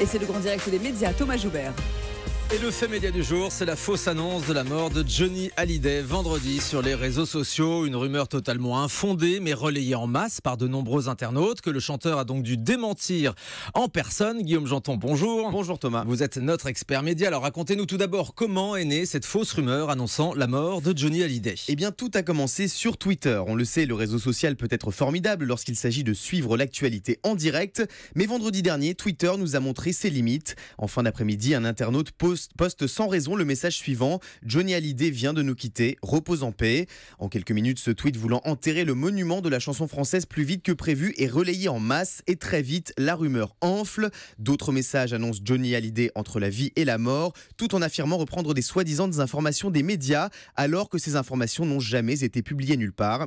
Et c'est le grand direct des médias, Thomas Joubert. Et le fait média du jour, c'est la fausse annonce de la mort de Johnny Hallyday vendredi sur les réseaux sociaux. Une rumeur totalement infondée, mais relayée en masse par de nombreux internautes, que le chanteur a donc dû démentir en personne. Guillaume Janton, bonjour. Bonjour Thomas. Vous êtes notre expert média. Alors racontez-nous tout d'abord comment est née cette fausse rumeur annonçant la mort de Johnny Hallyday. Eh bien, tout a commencé sur Twitter. On le sait, le réseau social peut être formidable lorsqu'il s'agit de suivre l'actualité en direct. Mais vendredi dernier, Twitter nous a montré ses limites. En fin d'après-midi, un internaute pose poste sans raison le message suivant Johnny Hallyday vient de nous quitter, repose en paix. En quelques minutes, ce tweet voulant enterrer le monument de la chanson française plus vite que prévu est relayé en masse et très vite, la rumeur enfle. D'autres messages annoncent Johnny Hallyday entre la vie et la mort, tout en affirmant reprendre des soi-disant informations des médias, alors que ces informations n'ont jamais été publiées nulle part.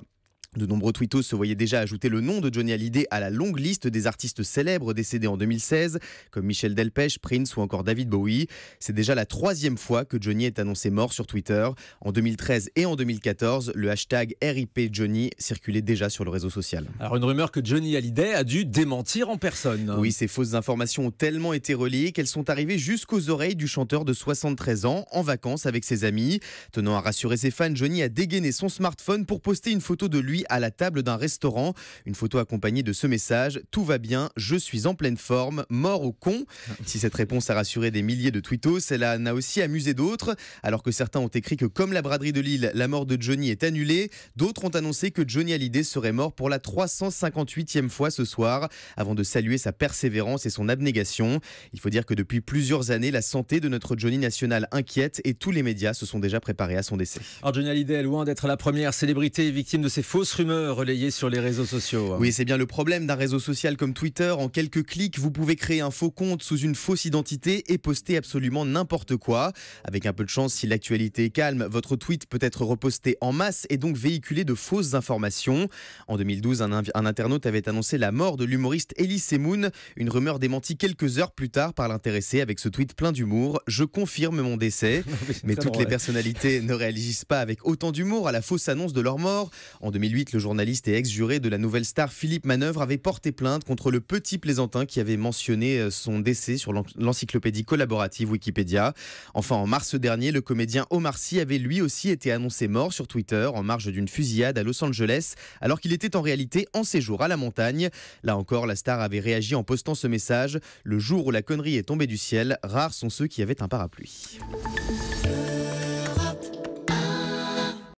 De nombreux twittos se voyaient déjà ajouter le nom de Johnny Hallyday à la longue liste des artistes célèbres décédés en 2016, comme Michel Delpech, Prince ou encore David Bowie. C'est déjà la troisième fois que Johnny est annoncé mort sur Twitter. En 2013 et en 2014, le hashtag RIP Johnny circulait déjà sur le réseau social. Alors une rumeur que Johnny Hallyday a dû démentir en personne. Oui, ces fausses informations ont tellement été reliées qu'elles sont arrivées jusqu'aux oreilles du chanteur de 73 ans, en vacances avec ses amis. Tenant à rassurer ses fans, Johnny a dégainé son smartphone pour poster une photo de lui à la table d'un restaurant. Une photo accompagnée de ce message Tout va bien, je suis en pleine forme, mort au con. Si cette réponse a rassuré des milliers de tweetos elle en a aussi amusé d'autres. Alors que certains ont écrit que, comme la braderie de Lille, la mort de Johnny est annulée, d'autres ont annoncé que Johnny Hallyday serait mort pour la 358e fois ce soir, avant de saluer sa persévérance et son abnégation. Il faut dire que depuis plusieurs années, la santé de notre Johnny national inquiète et tous les médias se sont déjà préparés à son décès. Alors Johnny Hallyday est loin d'être la première célébrité victime de ces fausses rumeur relayée sur les réseaux sociaux. Hein. Oui, c'est bien le problème d'un réseau social comme Twitter. En quelques clics, vous pouvez créer un faux compte sous une fausse identité et poster absolument n'importe quoi. Avec un peu de chance, si l'actualité est calme, votre tweet peut être reposté en masse et donc véhiculé de fausses informations. En 2012, un, internaute avait annoncé la mort de l'humoriste Elie Semoun, une rumeur démentie quelques heures plus tard par l'intéressé avec ce tweet plein d'humour. Je confirme mon décès. Mais toutes les personnalités ne réagissent pas avec autant d'humour à la fausse annonce de leur mort. En 2008, le journaliste et ex-juré de la Nouvelle Star Philippe Manœuvre avait porté plainte contre le petit plaisantin qui avait mentionné euh, son décès sur l'encyclopédie collaborative Wikipédia. Enfin, en mars dernier, le comédien Omar Sy avait lui aussi été annoncé mort sur Twitter en marge d'une fusillade à Los Angeles, alors qu'il était en réalité en séjour à la montagne. Là encore, la star avait réagi en postant ce message Le jour où la connerie est tombée du ciel, rares sont ceux qui avaient un parapluie.